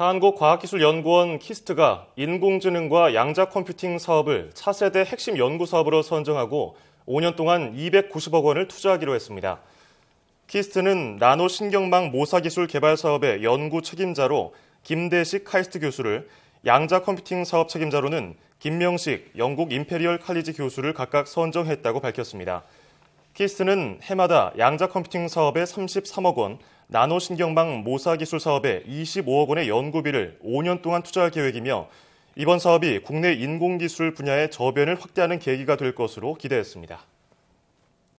한국과학기술연구원 키스트가 인공지능과 양자 컴퓨팅 사업을 차세대 핵심 연구 사업으로 선정하고 5년 동안 290억 원을 투자하기로 했습니다. 키스트는 나노 신경망 모사 기술 개발 사업의 연구 책임자로 김대식 카이스트 교수를 양자 컴퓨팅 사업 책임자로는 김명식 영국 임페리얼 칼리지 교수를 각각 선정했다고 밝혔습니다. 키스는 해마다 양자 컴퓨팅 사업에 33억 원, 나노 신경망 모사 기술 사업에 25억 원의 연구비를 5년 동안 투자할 계획이며 이번 사업이 국내 인공기술 분야의 저변을 확대하는 계기가 될 것으로 기대했습니다.